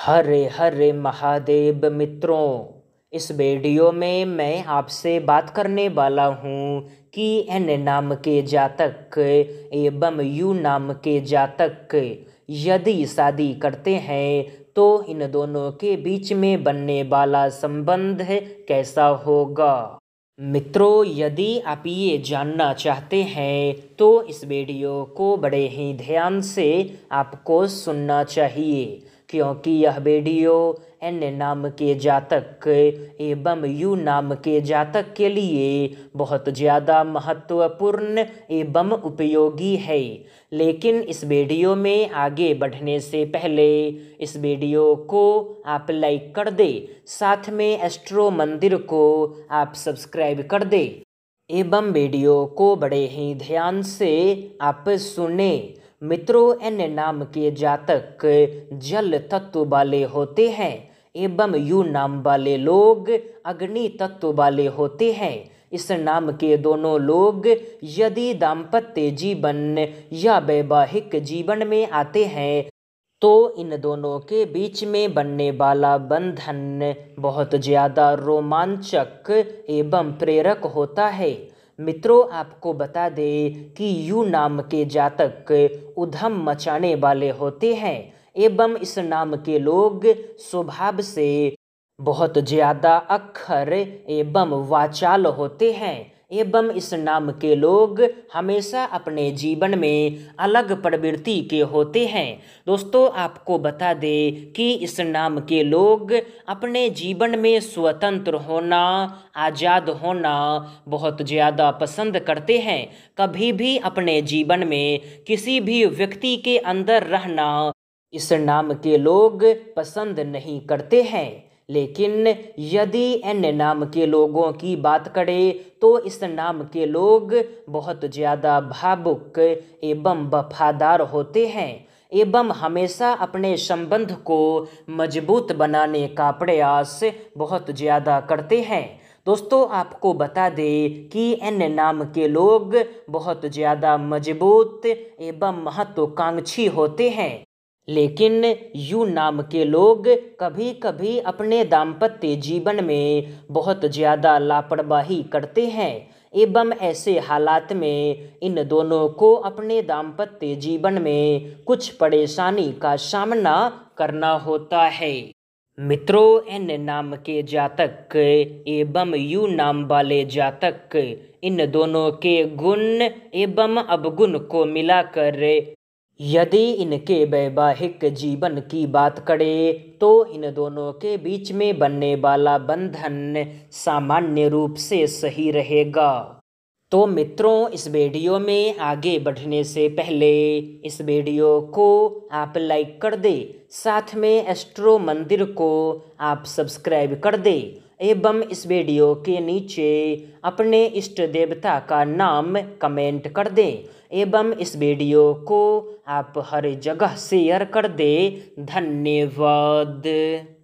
हरे हरे महादेव मित्रों इस वीडियो में मैं आपसे बात करने वाला हूँ कि एन नाम के जातक एवं यू नाम के जातक यदि शादी करते हैं तो इन दोनों के बीच में बनने वाला संबंध कैसा होगा मित्रों यदि आप ये जानना चाहते हैं तो इस वीडियो को बड़े ही ध्यान से आपको सुनना चाहिए क्योंकि यह वीडियो एन नाम के जातक एवं यू नाम के जातक के लिए बहुत ज़्यादा महत्वपूर्ण एवं उपयोगी है लेकिन इस वीडियो में आगे बढ़ने से पहले इस वीडियो को आप लाइक कर दे साथ में एस्ट्रो मंदिर को आप सब्सक्राइब कर दे एवं वीडियो को बड़े ही ध्यान से आप सुने मित्रों एन नाम के जातक जल तत्व वाले होते हैं एवं यू नाम वाले लोग अग्नि तत्व वाले होते हैं इस नाम के दोनों लोग यदि दाम्पत्य जीवन या वैवाहिक जीवन में आते हैं तो इन दोनों के बीच में बनने वाला बंधन बहुत ज़्यादा रोमांचक एवं प्रेरक होता है मित्रों आपको बता दें कि यू नाम के जातक उधम मचाने वाले होते हैं एवं इस नाम के लोग स्वभाव से बहुत ज़्यादा अक्खर एवं वाचाल होते हैं एवं इस नाम के लोग हमेशा अपने जीवन में अलग प्रवृत्ति के होते हैं दोस्तों आपको बता दें कि इस नाम के लोग अपने जीवन में स्वतंत्र होना आज़ाद होना बहुत ज़्यादा पसंद करते हैं कभी भी अपने जीवन में किसी भी व्यक्ति के अंदर रहना इस नाम के लोग पसंद नहीं करते हैं लेकिन यदि अन्य नाम के लोगों की बात करें तो इस नाम के लोग बहुत ज़्यादा भावुक एवं वफादार होते हैं एवं हमेशा अपने संबंध को मजबूत बनाने का प्रयास बहुत ज़्यादा करते हैं दोस्तों आपको बता दें कि अन्य नाम के लोग बहुत ज़्यादा मजबूत एवं महत्वाकांक्षी होते हैं लेकिन यू नाम के लोग कभी कभी अपने दाम्पत्य जीवन में बहुत ज़्यादा लापरवाही करते हैं एवं ऐसे हालात में इन दोनों को अपने दाम्पत्य जीवन में कुछ परेशानी का सामना करना होता है मित्रों एन नाम के जातक एवं यू नाम वाले जातक इन दोनों के गुण एवं अवगुण को मिलाकर यदि इनके वैवाहिक जीवन की बात करें तो इन दोनों के बीच में बनने वाला बंधन सामान्य रूप से सही रहेगा तो मित्रों इस वीडियो में आगे बढ़ने से पहले इस वीडियो को आप लाइक कर दे साथ में एस्ट्रो मंदिर को आप सब्सक्राइब कर दे एवं इस वीडियो के नीचे अपने इष्ट देवता का नाम कमेंट कर दें एवं इस वीडियो को आप हर जगह शेयर कर दें धन्यवाद